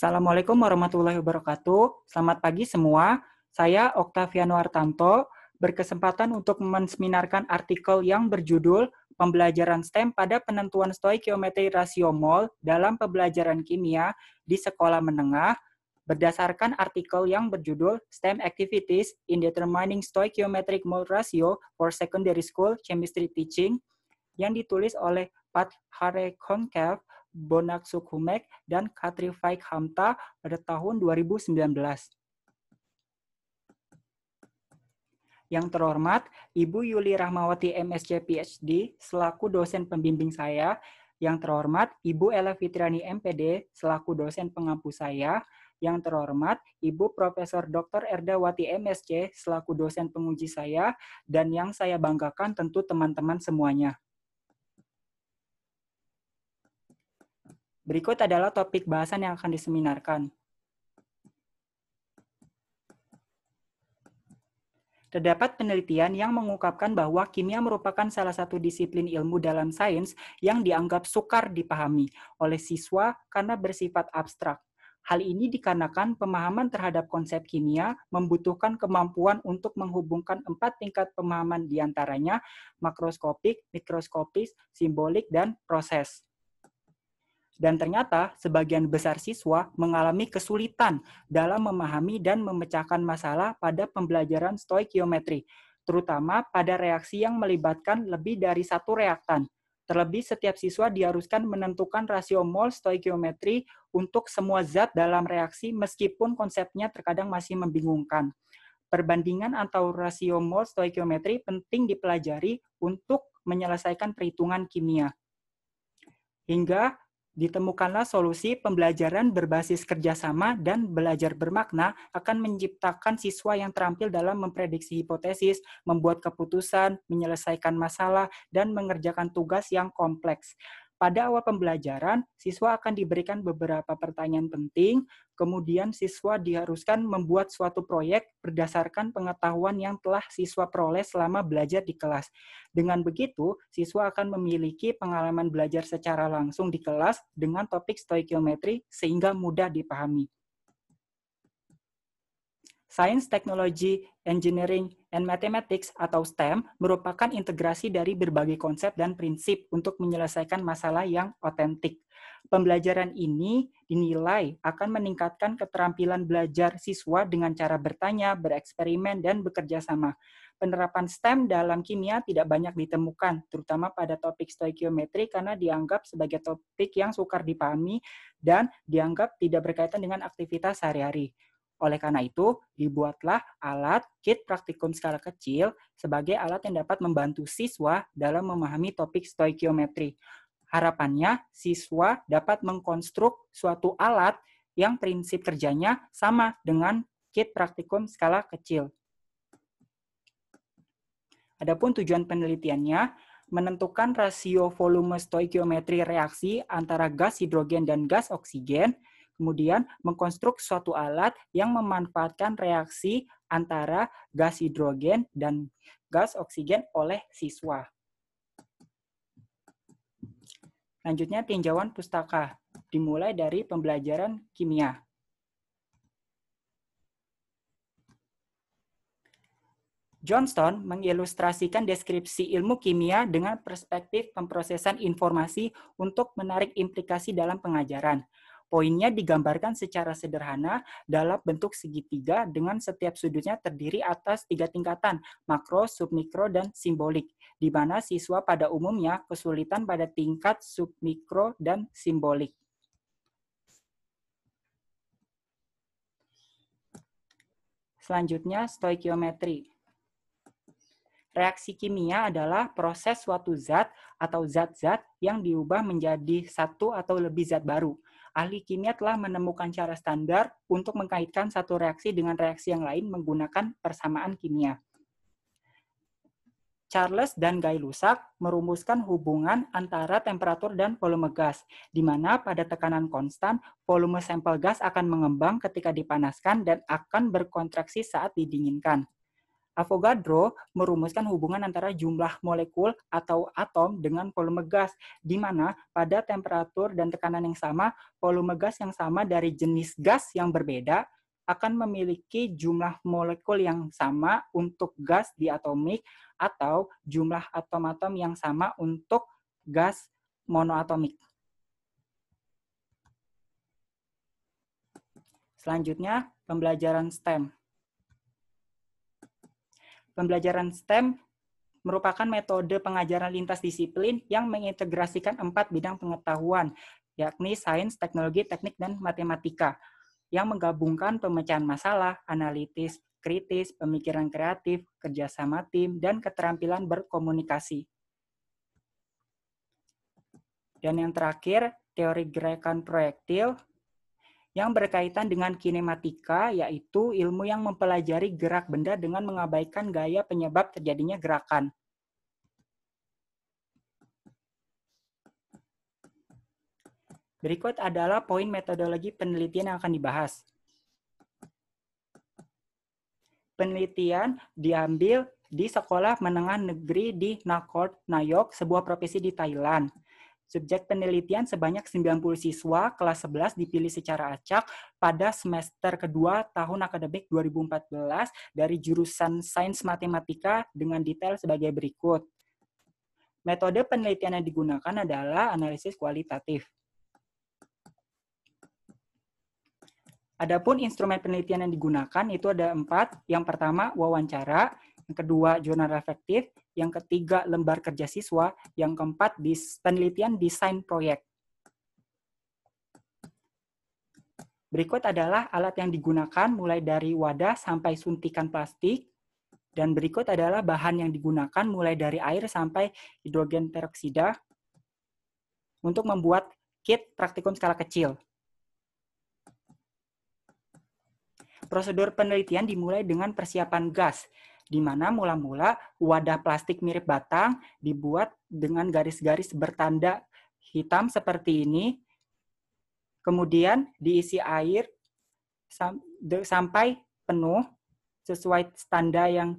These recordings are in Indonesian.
Assalamualaikum warahmatullahi wabarakatuh. Selamat pagi semua. Saya Oktaviano Artanto berkesempatan untuk menseminarkan artikel yang berjudul Pembelajaran STEM pada penentuan stoikiometri rasio mol dalam pembelajaran kimia di sekolah menengah berdasarkan artikel yang berjudul STEM Activities in Determining Stoichiometric Mole Ratio for Secondary School Chemistry Teaching yang ditulis oleh Pat Hare Konkev Bonak Sukhumek, dan Katri Faik Hamta pada tahun 2019. Yang terhormat, Ibu Yuli Rahmawati MSc PhD selaku dosen pembimbing saya. Yang terhormat, Ibu Ella Fitriani MPD selaku dosen pengampu saya. Yang terhormat, Ibu Profesor Dr. Erdawati MSc selaku dosen penguji saya dan yang saya banggakan tentu teman-teman semuanya. Berikut adalah topik bahasan yang akan diseminarkan. Terdapat penelitian yang mengungkapkan bahwa kimia merupakan salah satu disiplin ilmu dalam sains yang dianggap sukar dipahami oleh siswa karena bersifat abstrak. Hal ini dikarenakan pemahaman terhadap konsep kimia membutuhkan kemampuan untuk menghubungkan empat tingkat pemahaman diantaranya makroskopik, mikroskopis, simbolik, dan proses. Dan ternyata sebagian besar siswa mengalami kesulitan dalam memahami dan memecahkan masalah pada pembelajaran stoikiometri, terutama pada reaksi yang melibatkan lebih dari satu reaktan. Terlebih, setiap siswa diharuskan menentukan rasio mol stoikiometri untuk semua zat dalam reaksi meskipun konsepnya terkadang masih membingungkan. Perbandingan atau rasio mol stoikiometri penting dipelajari untuk menyelesaikan perhitungan kimia. Hingga Ditemukanlah solusi pembelajaran berbasis kerjasama dan belajar bermakna akan menciptakan siswa yang terampil dalam memprediksi hipotesis, membuat keputusan, menyelesaikan masalah, dan mengerjakan tugas yang kompleks. Pada awal pembelajaran, siswa akan diberikan beberapa pertanyaan penting, kemudian siswa diharuskan membuat suatu proyek berdasarkan pengetahuan yang telah siswa peroleh selama belajar di kelas. Dengan begitu, siswa akan memiliki pengalaman belajar secara langsung di kelas dengan topik stoikiometri sehingga mudah dipahami. Science, Technology, Engineering, and Mathematics atau STEM merupakan integrasi dari berbagai konsep dan prinsip untuk menyelesaikan masalah yang otentik. Pembelajaran ini dinilai akan meningkatkan keterampilan belajar siswa dengan cara bertanya, bereksperimen, dan bekerja sama. Penerapan STEM dalam kimia tidak banyak ditemukan, terutama pada topik stoikiometri karena dianggap sebagai topik yang sukar dipahami dan dianggap tidak berkaitan dengan aktivitas sehari-hari. Oleh karena itu, dibuatlah alat kit praktikum skala kecil sebagai alat yang dapat membantu siswa dalam memahami topik stoikiometri. Harapannya, siswa dapat mengkonstruk suatu alat yang prinsip kerjanya sama dengan kit praktikum skala kecil. Adapun tujuan penelitiannya, menentukan rasio volume stoikiometri reaksi antara gas hidrogen dan gas oksigen kemudian mengkonstruk suatu alat yang memanfaatkan reaksi antara gas hidrogen dan gas oksigen oleh siswa. Lanjutnya tinjauan pustaka, dimulai dari pembelajaran kimia. Johnston mengilustrasikan deskripsi ilmu kimia dengan perspektif pemprosesan informasi untuk menarik implikasi dalam pengajaran. Poinnya digambarkan secara sederhana dalam bentuk segitiga dengan setiap sudutnya terdiri atas tiga tingkatan, makro, submikro, dan simbolik, di mana siswa pada umumnya kesulitan pada tingkat submikro dan simbolik. Selanjutnya, stoikiometri. Reaksi kimia adalah proses suatu zat atau zat-zat yang diubah menjadi satu atau lebih zat baru ahli kimia telah menemukan cara standar untuk mengkaitkan satu reaksi dengan reaksi yang lain menggunakan persamaan kimia. Charles dan Guy Lussac merumuskan hubungan antara temperatur dan volume gas, di mana pada tekanan konstan, volume sampel gas akan mengembang ketika dipanaskan dan akan berkontraksi saat didinginkan. Avogadro merumuskan hubungan antara jumlah molekul atau atom dengan volume gas, di mana pada temperatur dan tekanan yang sama, volume gas yang sama dari jenis gas yang berbeda akan memiliki jumlah molekul yang sama untuk gas diatomik atau jumlah atom-atom yang sama untuk gas monoatomik. Selanjutnya, pembelajaran STEM pembelajaran STEM merupakan metode pengajaran lintas disiplin yang mengintegrasikan empat bidang pengetahuan, yakni sains, teknologi, teknik, dan matematika, yang menggabungkan pemecahan masalah, analitis, kritis, pemikiran kreatif, kerjasama tim, dan keterampilan berkomunikasi. Dan yang terakhir, teori gerakan proyektil yang berkaitan dengan kinematika, yaitu ilmu yang mempelajari gerak benda dengan mengabaikan gaya penyebab terjadinya gerakan. Berikut adalah poin metodologi penelitian yang akan dibahas. Penelitian diambil di Sekolah Menengah Negeri di Nakhon Nayok, sebuah provinsi di Thailand. Subjek penelitian sebanyak 90 siswa kelas 11 dipilih secara acak pada semester kedua tahun akademik 2014 dari jurusan Sains Matematika dengan detail sebagai berikut. Metode penelitian yang digunakan adalah analisis kualitatif. Adapun instrumen penelitian yang digunakan itu ada empat. Yang pertama wawancara, yang kedua jurnal efektif, yang ketiga lembar kerja siswa, yang keempat penelitian desain proyek. Berikut adalah alat yang digunakan mulai dari wadah sampai suntikan plastik. Dan berikut adalah bahan yang digunakan mulai dari air sampai hidrogen peroksida untuk membuat kit praktikum skala kecil. Prosedur penelitian dimulai dengan persiapan gas di mana mula-mula wadah plastik mirip batang dibuat dengan garis-garis bertanda hitam seperti ini. Kemudian diisi air sampai penuh sesuai standar yang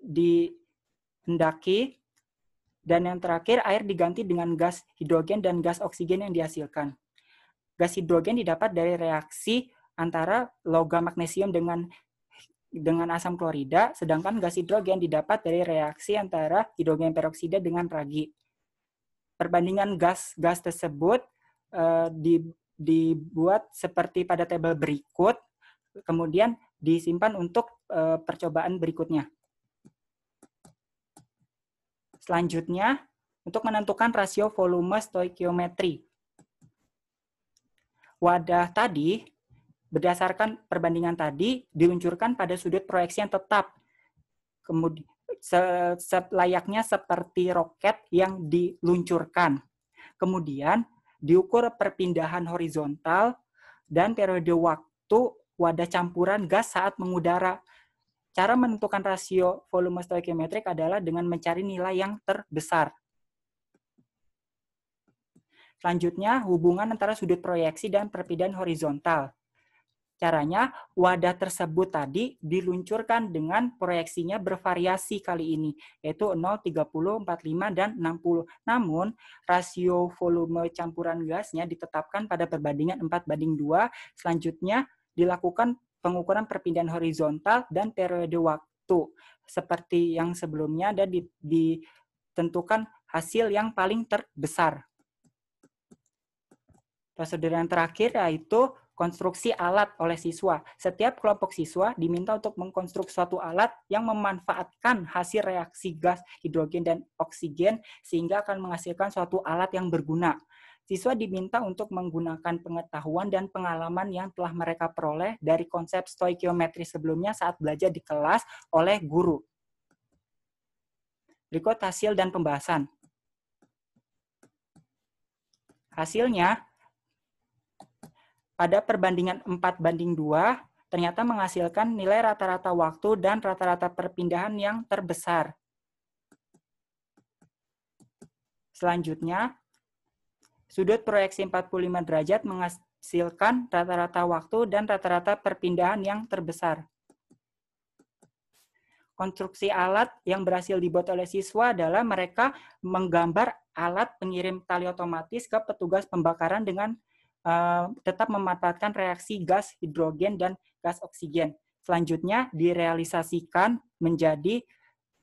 dihendaki. Dan yang terakhir, air diganti dengan gas hidrogen dan gas oksigen yang dihasilkan. Gas hidrogen didapat dari reaksi antara logam magnesium dengan dengan asam klorida, sedangkan gas hidrogen didapat dari reaksi antara hidrogen peroksida dengan ragi. Perbandingan gas-gas tersebut uh, di, dibuat seperti pada tabel berikut, kemudian disimpan untuk uh, percobaan berikutnya. Selanjutnya, untuk menentukan rasio volume stoikiometri. Wadah tadi Berdasarkan perbandingan tadi, diluncurkan pada sudut proyeksi yang tetap. Kemudian, layaknya seperti roket yang diluncurkan. Kemudian, diukur perpindahan horizontal dan periode waktu wadah campuran gas saat mengudara. Cara menentukan rasio volume stoikiometrik adalah dengan mencari nilai yang terbesar. Selanjutnya, hubungan antara sudut proyeksi dan perpindahan horizontal. Caranya, wadah tersebut tadi diluncurkan dengan proyeksinya bervariasi kali ini, yaitu 0, 45, dan 60. Namun, rasio volume campuran gasnya ditetapkan pada perbandingan 4 banding 2. Selanjutnya, dilakukan pengukuran perpindahan horizontal dan periode waktu. Seperti yang sebelumnya, dan ditentukan hasil yang paling terbesar. Prosedur yang terakhir yaitu konstruksi alat oleh siswa. Setiap kelompok siswa diminta untuk mengkonstruksi suatu alat yang memanfaatkan hasil reaksi gas hidrogen dan oksigen sehingga akan menghasilkan suatu alat yang berguna. Siswa diminta untuk menggunakan pengetahuan dan pengalaman yang telah mereka peroleh dari konsep stoikiometri sebelumnya saat belajar di kelas oleh guru. Berikut hasil dan pembahasan. Hasilnya, pada perbandingan 4 banding 2 ternyata menghasilkan nilai rata-rata waktu dan rata-rata perpindahan yang terbesar. Selanjutnya, sudut proyeksi 45 derajat menghasilkan rata-rata waktu dan rata-rata perpindahan yang terbesar. Konstruksi alat yang berhasil dibuat oleh siswa adalah mereka menggambar alat pengirim tali otomatis ke petugas pembakaran dengan Eh, tetap memanfaatkan reaksi gas hidrogen dan gas oksigen. Selanjutnya direalisasikan menjadi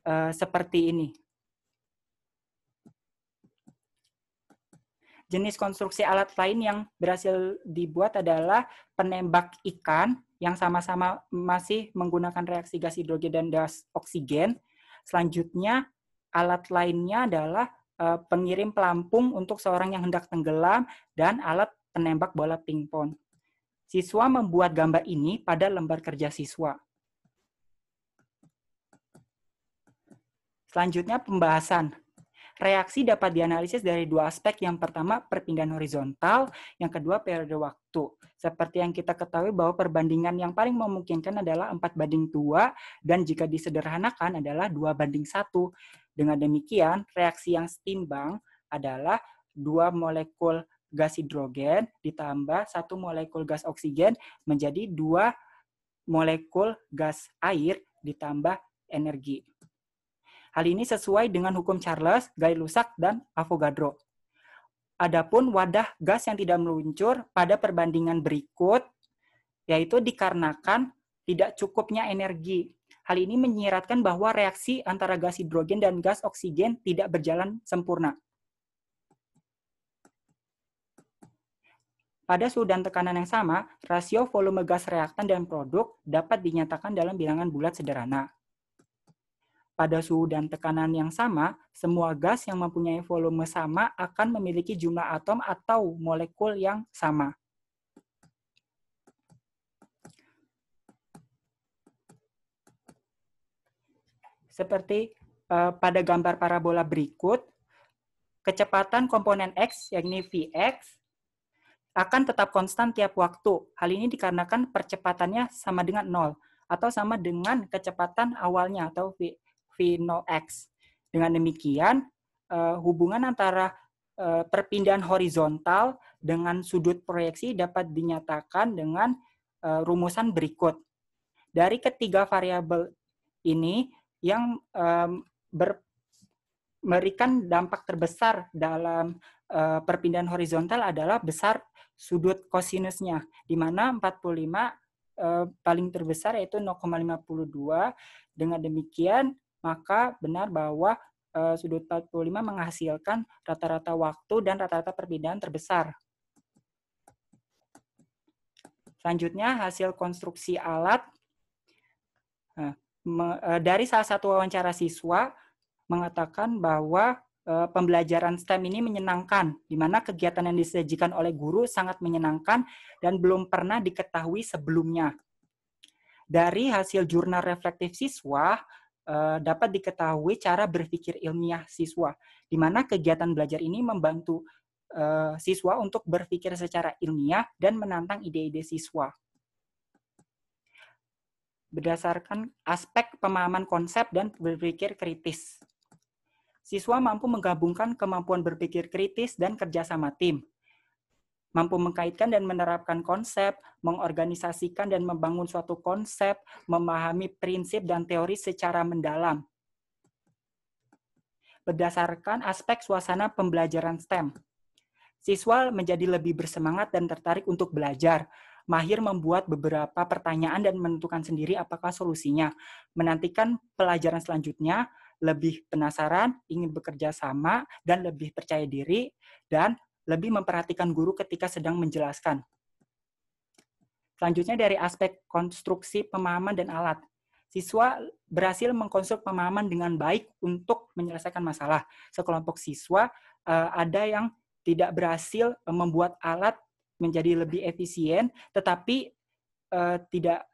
uh, seperti ini. Jenis konstruksi alat lain yang berhasil dibuat adalah penembak ikan yang sama-sama masih menggunakan reaksi gas hidrogen dan gas oksigen. Selanjutnya, alat lainnya adalah eh, pengirim pelampung untuk seorang yang hendak tenggelam dan alat penembak bola pingpong. Siswa membuat gambar ini pada lembar kerja siswa. Selanjutnya pembahasan. Reaksi dapat dianalisis dari dua aspek. Yang pertama, perpindahan horizontal. Yang kedua, periode waktu. Seperti yang kita ketahui bahwa perbandingan yang paling memungkinkan adalah 4 banding 2, dan jika disederhanakan adalah 2 banding 1. Dengan demikian, reaksi yang setimbang adalah dua molekul gas hidrogen ditambah satu molekul gas oksigen menjadi dua molekul gas air ditambah energi. Hal ini sesuai dengan hukum Charles, Gay-Lussac, dan Avogadro. Adapun wadah gas yang tidak meluncur pada perbandingan berikut, yaitu dikarenakan tidak cukupnya energi. Hal ini menyiratkan bahwa reaksi antara gas hidrogen dan gas oksigen tidak berjalan sempurna. Pada suhu dan tekanan yang sama, rasio volume gas reaktan dan produk dapat dinyatakan dalam bilangan bulat sederhana. Pada suhu dan tekanan yang sama, semua gas yang mempunyai volume sama akan memiliki jumlah atom atau molekul yang sama. Seperti eh, pada gambar parabola berikut, kecepatan komponen X, yakni Vx, akan tetap konstan tiap waktu. Hal ini dikarenakan percepatannya sama dengan 0 atau sama dengan kecepatan awalnya atau v, V0x. Dengan demikian, eh, hubungan antara eh, perpindahan horizontal dengan sudut proyeksi dapat dinyatakan dengan eh, rumusan berikut. Dari ketiga variabel ini yang memberikan dampak terbesar dalam Eh, perpindahan horizontal adalah besar sudut kosinusnya, di mana 45 eh, paling terbesar yaitu 0,52. Dengan demikian, maka benar bahwa eh, sudut 45 menghasilkan rata-rata waktu dan rata-rata perpindahan terbesar. Selanjutnya, hasil konstruksi alat. Nah, dari salah satu wawancara siswa mengatakan bahwa Eh, pembelajaran STEM ini menyenangkan, di mana kegiatan yang disajikan oleh guru sangat menyenangkan dan belum pernah diketahui sebelumnya. Dari hasil jurnal reflektif siswa, eh, dapat diketahui cara berpikir ilmiah siswa, di mana kegiatan belajar ini membantu eh, siswa untuk berpikir secara ilmiah dan menantang ide-ide siswa berdasarkan aspek pemahaman konsep dan berpikir kritis siswa mampu menggabungkan kemampuan berpikir kritis dan kerjasama tim, mampu mengkaitkan dan menerapkan konsep, mengorganisasikan dan membangun suatu konsep, memahami prinsip dan teori secara mendalam, berdasarkan aspek suasana pembelajaran STEM. Siswa menjadi lebih bersemangat dan tertarik untuk belajar, mahir membuat beberapa pertanyaan dan menentukan sendiri apakah solusinya, menantikan pelajaran selanjutnya, lebih penasaran, ingin bekerja sama, dan lebih percaya diri, dan lebih memperhatikan guru ketika sedang menjelaskan. Selanjutnya dari aspek konstruksi pemahaman dan alat. Siswa berhasil mengkonstruk pemahaman dengan baik untuk menyelesaikan masalah. Sekelompok siswa eh, ada yang tidak berhasil membuat alat menjadi lebih efisien, tetapi eh, tidak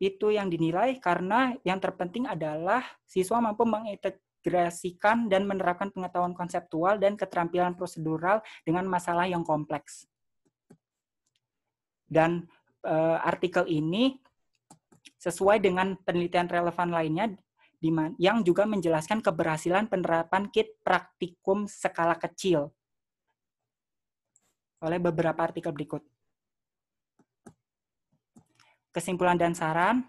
itu yang dinilai karena yang terpenting adalah siswa mampu mengintegrasikan dan menerapkan pengetahuan konseptual dan keterampilan prosedural dengan masalah yang kompleks. Dan e, artikel ini sesuai dengan penelitian relevan lainnya yang juga menjelaskan keberhasilan penerapan kit praktikum skala kecil oleh beberapa artikel berikut. Kesimpulan dan saran,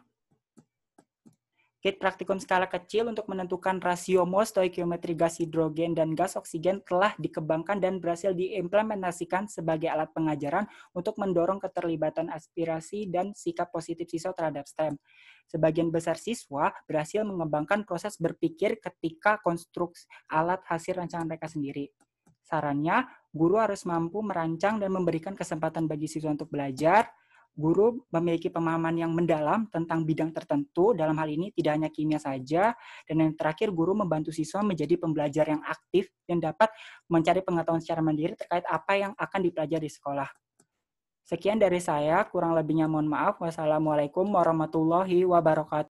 Kit praktikum skala kecil untuk menentukan rasio mol stoikiometri gas hidrogen dan gas oksigen telah dikembangkan dan berhasil diimplementasikan sebagai alat pengajaran untuk mendorong keterlibatan aspirasi dan sikap positif siswa terhadap STEM. Sebagian besar siswa berhasil mengembangkan proses berpikir ketika konstruksi alat hasil rancangan mereka sendiri. Sarannya, guru harus mampu merancang dan memberikan kesempatan bagi siswa untuk belajar, guru memiliki pemahaman yang mendalam tentang bidang tertentu, dalam hal ini tidak hanya kimia saja, dan yang terakhir guru membantu siswa menjadi pembelajar yang aktif dan dapat mencari pengetahuan secara mandiri terkait apa yang akan dipelajari di sekolah. Sekian dari saya, kurang lebihnya mohon maaf. Wassalamualaikum warahmatullahi wabarakatuh.